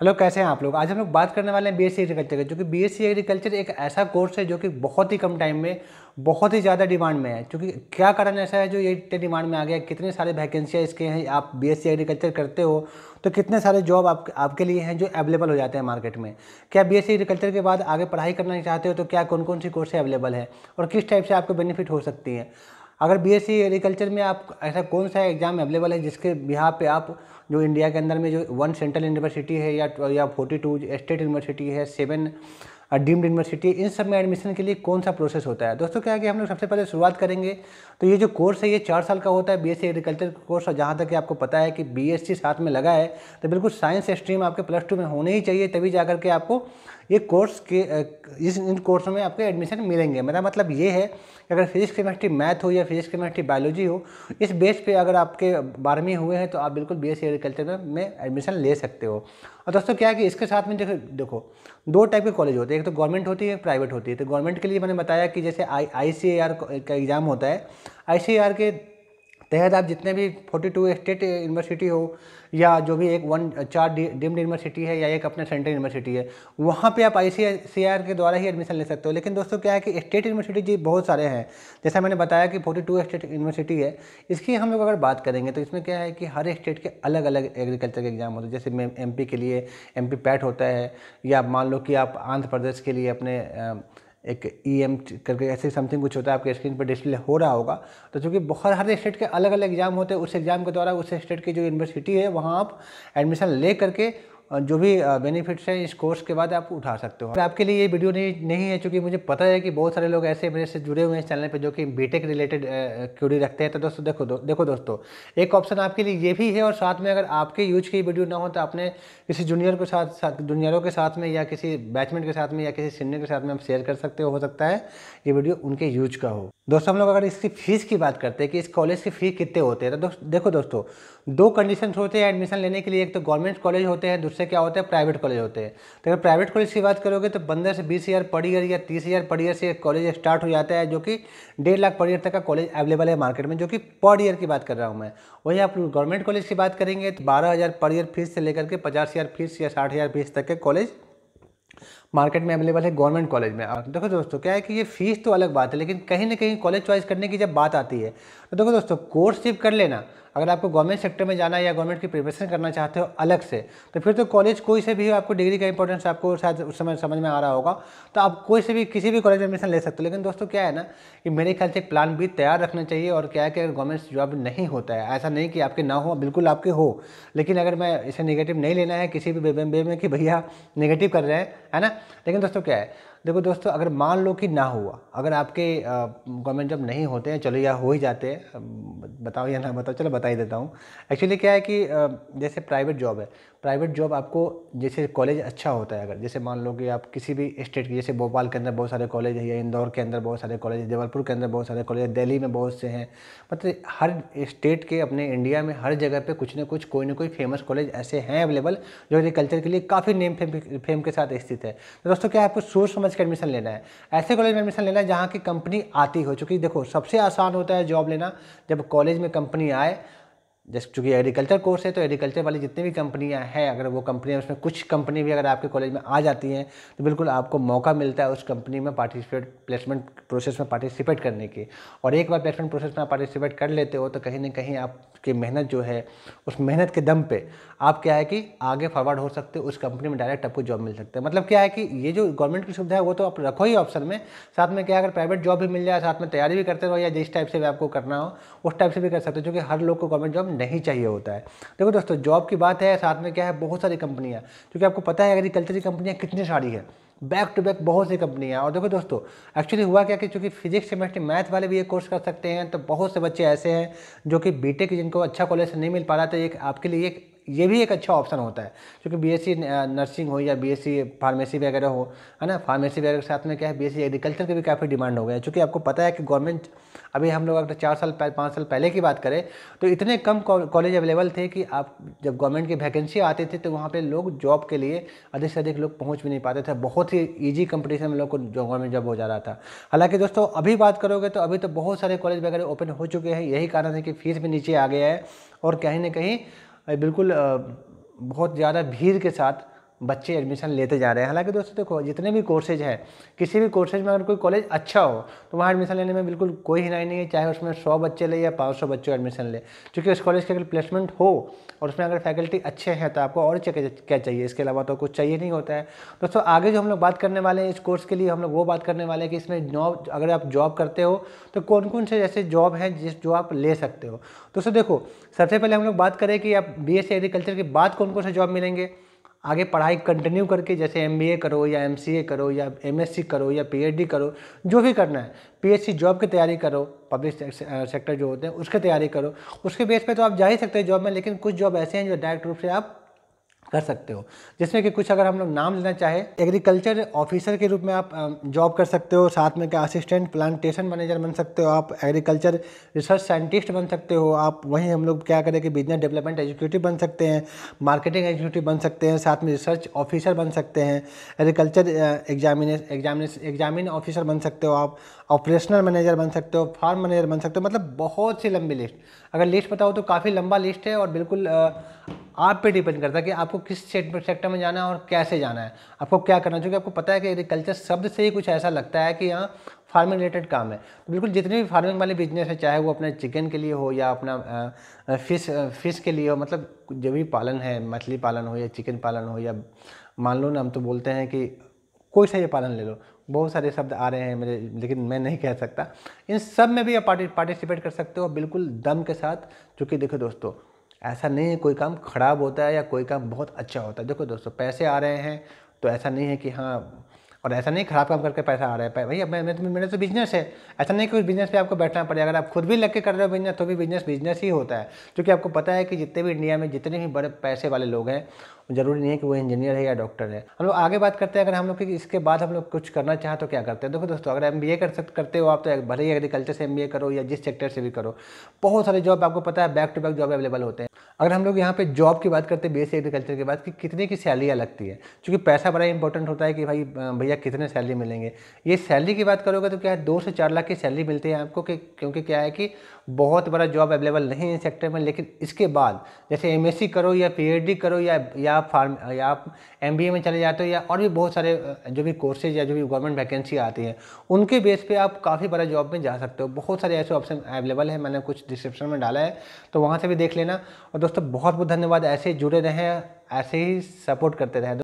hello कैसे हैं आप लोग आज हम लोग बात करने वाले हैं बीएससी एग्रीकल्चर का जो कि बीएससी एग्रीकल्चर एक ऐसा कोर्स है जो कि बहुत ही कम टाइम में बहुत ही ज़्यादा डिमांड में है क्योंकि क्या कारण ऐसा है जो ये इतने डिमांड में आ गया कितने सारे वैकेंसियाँ इसके हैं आप बीएससी एग्रीकल्चर करते हो तो कितने सारे जॉब आप, आपके लिए हैं जो अवेलेबल हो जाते हैं मार्केट में क्या बी एग्रीकल्चर के बाद आगे पढ़ाई करना चाहते हो तो क्या कौन कौन सी कोर्सें अवेलेबल है और किस टाइप से आपको बेनिफिट हो सकती है अगर बीएससी एग्रीकल्चर e में आप ऐसा कौन सा एग्ज़ाम अवेलेबल है जिसके यहाँ पे आप जो इंडिया के अंदर में जो वन सेंट्रल यूनिवर्सिटी है या या फोर्टी टू स्टेट यूनिवर्सिटी है सेवन डीम्ड यूनिवर्सिटी इन सब में एडमिशन के लिए कौन सा प्रोसेस होता है दोस्तों क्या है कि हम लोग सबसे पहले शुरुआत करेंगे तो ये जो कोर्स है ये चार साल का होता है सी एग्रीकल्चर कोर्स और जहाँ तक आपको पता है कि सी e साथ में लगा है तो बिल्कुल साइंस स्ट्रीम आपके प्लस टू में होने ही चाहिए तभी जा के आपको ये कोर्स के इस इन कोर्सों में आपको एडमिशन मिलेंगे मेरा मतलब ये है कि अगर फिजिक्स केमिस्ट्री मैथ हो या फिजिक्स केमिस्ट्री बायोलॉजी हो इस बेस पे अगर आपके बारहवीं हुए हैं तो आप बिल्कुल बी एस एग्रीकल्चर में, में एडमिशन ले सकते हो और दोस्तों क्या है कि इसके साथ में देखो देखो दो टाइप के कॉलेज होते हैं एक तो गवर्नमेंट होती है एक प्राइवेट होती है तो गवर्नमेंट के लिए मैंने बताया कि जैसे आई आई का एग्ज़ाम होता है आई के तहत आप जितने भी 42 स्टेट यूनिवर्सिटी हो या जो भी एक वन चार डीम्ड यूनिवर्सिटी है या एक अपने सेंट्रल यूनिवर्सिटी है वहाँ पे आप आई के द्वारा ही एडमिशन ले सकते हो लेकिन दोस्तों क्या है कि स्टेट यूनिवर्सिटी जी बहुत सारे हैं जैसा मैंने बताया कि 42 स्टेट यूनिवर्सिटी है इसकी हम लोग अगर बात करेंगे तो इसमें क्या है कि हर स्टेट के अलग अलग एग्रीकल्चर के एग्ज़ाम होते हैं जैसे एम के लिए एम पैट होता है या मान लो कि आप आंध्र प्रदेश के लिए अपने एक ई e एम करके ऐसे समथिंग कुछ होता है आपके स्क्रीन पर डिस्प्ले हो रहा होगा तो चूँकि बहुत हर स्टेट के अलग अलग एग्जाम होते हैं उस एग्जाम के द्वारा उस स्टेट की जो यूनिवर्सिटी है वहाँ आप एडमिशन ले करके जो भी बेनिफिट्स हैं इस कोर्स के बाद आप उठा सकते हो आपके लिए ये वीडियो नहीं नहीं है चूँकि मुझे पता है कि बहुत सारे लोग ऐसे मेरे से जुड़े हुए हैं इस चैनल पर जो कि बीटेक रिलेटेड क्यूरी रखते हैं तो दोस्तों देखो दो, देखो दोस्तों एक ऑप्शन आपके लिए ये भी है और साथ में अगर आपके यूज की वीडियो ना हो तो आपने किसी जूनियर के साथ साथ जूनियरों के साथ में या किसी बैचमेंट के साथ में या किसी सीनियर के साथ में आप शेयर कर सकते हो सकता है ये वीडियो उनके यूज का हो दोस्तों हम लोग अगर इसकी फ़ीस की बात करते हैं कि इस कॉलेज की फ़ी कितने होते हैं तो देखो दोस्तों दो कंडीशन होते हैं एडमिशन लेने के लिए एक तो गवर्नमेंट कॉलेज होते हैं दूसरे इससे क्या होता है प्राइवेट कॉलेज होते हैं तो अगर प्राइवेट कॉलेज की बात करोगे तो पंद्रह से बीस हज़ार पर ईयर या तीस हज़ार पर ईयर से कॉलेज स्टार्ट हो जाता है जो कि डेढ़ लाख पर ईयर तक का कॉलेज अवेलेबल है मार्केट में जो कि पर ईयर की बात कर रहा हूँ मैं वहीं आप गवर्नमेंट कॉलेज की बात करेंगे तो बारह हज़ार पर ईयर फीस से लेकर के पचास हज़ार फीस या साठ हज़ार फीस तक के कॉलेज मार्केट में अवेलेबल है गवर्नमेंट कॉलेज में अब देखो दोस्तों क्या है कि ये फीस तो अलग बात है लेकिन कहीं ना कहीं कॉलेज चॉइस करने की जब बात आती है तो देखो दोस्तों कोर्स सिर्फ कर लेना अगर आपको गवर्नमेंट सेक्टर में जाना है या गवर्नमेंट की प्रिपरेशन करना चाहते हो अलग से तो फिर तो कॉलेज कोई से भी आपको डिग्री का इंपॉर्टेंस आपको शायद उस समय समझ में आ रहा होगा तो आप कोई से भी किसी भी कॉलेज में एडमिशन ले सकते हो लेकिन दोस्तों क्या है ना कि मेरे ख्याल से प्लान भी तैयार रखना चाहिए और क्या है कि अगर गवर्नमेंट जॉब नहीं होता है ऐसा नहीं कि आपके ना हो बिल्कुल आपके हो लेकिन अगर मैं इसे निगेटिव नहीं लेना है किसी भी वे में कि भैया निगेटिव कर रहे हैं है ना लेकिन दोस्तों क्या है देखो दोस्तों अगर मान लो कि ना हुआ अगर आपके गवर्नमेंट जॉब नहीं होते हैं चलो या हो ही जाते हैं बताओ या ना बताओ चलो बता ही देता हूँ एक्चुअली क्या है कि जैसे प्राइवेट जॉब है प्राइवेट जॉब आपको जैसे कॉलेज अच्छा होता है अगर जैसे मान लो कि आप किसी भी स्टेट की जैसे भोपाल के अंदर बहुत सारे कॉलेज है या इंदौर के अंदर बहुत सारे कॉलेज है जबलपुर के अंदर बहुत सारे कॉलेज है दिल्ली में बहुत से हैं मतलब हर स्टेट के अपने इंडिया में हर जगह पर कुछ ना कुछ कोई ना कोई फेमस कॉलेज ऐसे हैं अवेलेबल जो एग्रीकल्चर के लिए काफ़ी नेम फेम के साथ स्थित है तो दोस्तों क्या आपको सोच समझ कॉलेज का एडमिशन लेना है ऐसे कॉलेज में एडमिशन लेना है जहाँ की कंपनी आती हो चूँकि देखो सबसे आसान होता है जॉब लेना जब कॉलेज में कंपनी आए जैसे चूँकि एग्रीकल्चर कोर्स है तो एग्रीकल्चर वाली जितनी भी कंपनियां हैं अगर वो कंपनियां उसमें कुछ कंपनी भी अगर आपके कॉलेज में आ जाती हैं तो बिल्कुल आपको मौका मिलता है उस कंपनी में पार्टिसिपेट प्लेसमेंट प्रोसेस में पार्टिसिपेट करने की और एक बार प्लेसमेंट प्रोसेस में आप पार्टिसिपेट कर लेते हो तो कहीं ना कहीं आपकी मेहनत जो है उस मेहनत के दम पर आप क्या है कि आगे फॉरवर्ड हो सकते हो उस कंपनी में डायरेक्ट आपको जॉब मिल सकते है मतलब क्या है कि ये जो गवर्नमेंट की सुविधा है वो तो आप रखो ही ऑप्शन में साथ में क्या अगर प्राइवेट जॉब भी मिल जाए साथ में तैयारी भी करते रहो या जिस टाइप से भी आपको करना हो उस टाइप से भी कर सकते हो क्योंकि हर लोग को गवर्नमेंट जॉब नहीं चाहिए होता है देखो दोस्तों जॉब की बात है साथ में क्या है बहुत सारी कंपनियाँ क्योंकि आपको पता है एग्रीकल्चर की कंपनियाँ कितनी सारी है बैक टू बैक बहुत सी कंपनियाँ और देखो दोस्तों एक्चुअली हुआ क्या कि चूँकि फिजिक्स केमिस्ट्री मैथ वाले भी ये कोर्स कर सकते हैं तो बहुत से बच्चे ऐसे हैं जो कि बीटेक जिनको अच्छा कॉलेज से नहीं मिल पा रहा तो एक आपके लिए एक ये भी एक अच्छा ऑप्शन होता है क्योंकि बीएससी नर्सिंग uh, हो या बीएससी फार्मेसी वगैरह हो है ना फार्मेसी वगैरह के साथ में क्या है बीएससी एग्रीकल्चर के भी काफ़ी डिमांड हो गया है चूँकि आपको पता है कि गवर्नमेंट अभी हम लोग अगर चार साल पाँच साल पहले की बात करें तो इतने कम कॉलेज अवेलेबल थे कि आप जब गवर्नमेंट की वैकेंसी आती थी तो वहाँ पर लोग जॉब के लिए अधिक से अधिक लोग पहुँच भी नहीं पाते थे बहुत ही ईजी कंपटीशन में लोग को गवर्नमेंट जॉब हो जा रहा था हालाँकि दोस्तों अभी बात करोगे तो अभी तो बहुत सारे कॉलेज वगैरह ओपन हो चुके हैं यही कारण है कि फीस भी नीचे आ गया है और कहीं ना कहीं बिल्कुल बहुत ज़्यादा भीड़ के साथ बच्चे एडमिशन लेते जा रहे हैं हालांकि दोस्तों देखो जितने भी कोर्सेज हैं किसी भी कोर्सेज में अगर कोई कॉलेज अच्छा हो तो वहाँ एडमिशन लेने में बिल्कुल कोई हिनाई नहीं है चाहे उसमें सौ बच्चे ले या पाँच सौ बच्चों एडमिशन ले क्योंकि उस कॉलेज के अगर प्लेसमेंट हो और उसमें अगर फैकल्टी अच्छे हैं तो आपको और क्या चाहिए इसके अलावा तो कुछ चाहिए नहीं होता है दोस्तों आगे जो हम लोग बात करने वाले हैं इस कोर्स के लिए हम लोग वो बात करने वाले हैं कि इसमें जॉब अगर आप जॉब करते हो तो कौन कौन से ऐसे जॉब हैं जिस जो आप ले सकते हो दोस्तों देखो सबसे पहले हम लोग बात करें कि आप बी एग्रीकल्चर के बाद कौन कौन से जॉब मिलेंगे आगे पढ़ाई कंटिन्यू करके जैसे एम करो या एम करो या एम करो या पी करो जो भी करना है पी जॉब की तैयारी करो पब्लिक सेक्टर जो होते हैं उसकी तैयारी करो उसके बेस पे तो आप जा ही सकते हैं जॉब में लेकिन कुछ जॉब ऐसे हैं जो डायरेक्ट रूप से आप कर सकते हो जिसमें कि कुछ अगर हम लोग नाम लेना चाहे एग्रीकल्चर ऑफिसर के रूप में आप जॉब कर सकते हो साथ में क्या असिस्टेंट प्लांटेशन मैनेजर बन सकते हो आप एग्रीकल्चर रिसर्च साइंटिस्ट बन सकते हो आप वहीं हम लोग क्या करें कि बिजनेस डेवलपमेंट एग्जीक्यूटिव बन सकते हैं मार्केटिंग एग्जीक्यूटिव बन सकते हैं साथ में रिसर्च ऑफिसर बन सकते हैं agriculture examine examine examine officer बन सकते हो आप ऑपरेशनल मैनेजर बन सकते हो फार्म मैनेजर बन सकते हो मतलब बहुत सी लंबी लिस्ट अगर लिस्ट बताओ तो काफ़ी लंबा लिस्ट है और बिल्कुल आप पे डिपेंड करता है कि आपको किस सेक्टर में जाना है और कैसे जाना है आपको क्या करना चाहिए आपको पता है कि एग्रीकल्चर शब्द से ही कुछ ऐसा लगता है कि यहाँ फार्मिंग रिलेटेड काम है तो बिल्कुल जितने भी फार्मिंग वाले बिजनेस है चाहे वो अपने चिकन के लिए हो या अपना फिश फिश के लिए हो मतलब जो भी पालन है मछली पालन हो या चिकन पालन हो या मान लो ना हम तो बोलते हैं कि कोई सा ये पालन ले लो बहुत सारे शब्द आ रहे हैं मेरे लेकिन मैं नहीं कह सकता इन सब में भी आप पार्टिसिपेट कर सकते हो बिल्कुल दम के साथ चूँकि देखो दोस्तों ऐसा नहीं है कोई काम ख़राब होता है या कोई काम बहुत अच्छा होता है देखो दोस्तों पैसे आ रहे हैं तो ऐसा नहीं है कि हाँ और ऐसा नहीं ख़राब काम करके पैसा आ रहा है भैया मैं, मैं तो मेरे तो बिजनेस है ऐसा नहीं कि उस बिज़नेस पे आपको बैठना पड़ेगा अगर आप खुद भी लग के कर रहे हो बिजनेस तो भी बिजनेस बिजनेस ही होता है क्योंकि आपको पता है कि जितने भी इंडिया में जितने भी बड़े पैसे वाले लोग हैं जरूरी नहीं है कि वो इंजीनियर है या डॉक्टर है हम लोग आगे बात करते हैं अगर हम लोग इसके बाद हम लोग कुछ करना चाहें तो क्या करते हैं देखो दोस्तों अगर एम कर सकते करते हो आप तो भले ही एग्रीकल्चर से एम करो या जिस सेक्टर से भी करो बहुत सारे जॉब आपको पता है back to back job available होते हैं अगर हम लोग यहाँ पे जॉब की बात करते हैं बी एग्रीकल्चर के बाद कि कितने की सैलरियाँ लगती है क्योंकि पैसा बड़ा इंपॉर्टेंट होता है कि भाई भैया कितने सैलरी मिलेंगे ये सैलरी की बात करोगे तो क्या है दो से चार लाख की सैलरी मिलती है आपको कि क्योंकि क्या है कि बहुत बड़ा जॉब अवेलेबल नहीं है सेक्टर में लेकिन इसके बाद जैसे एम करो या पी करो या या आप फार्म या आप एम में चले जाते हो या और भी बहुत सारे जो भी कोर्सेज या जो भी गवर्नमेंट वैकेंसी आती है उनके बेस पे आप काफ़ी बड़ा जॉब में जा सकते हो बहुत सारे ऐसे ऑप्शन अवेलेबल है मैंने कुछ डिस्क्रिप्शन में डाला है तो वहाँ से भी देख लेना और दोस्तों बहुत बहुत धन्यवाद ऐसे जुड़े रहें ऐसे ही सपोर्ट करते रहें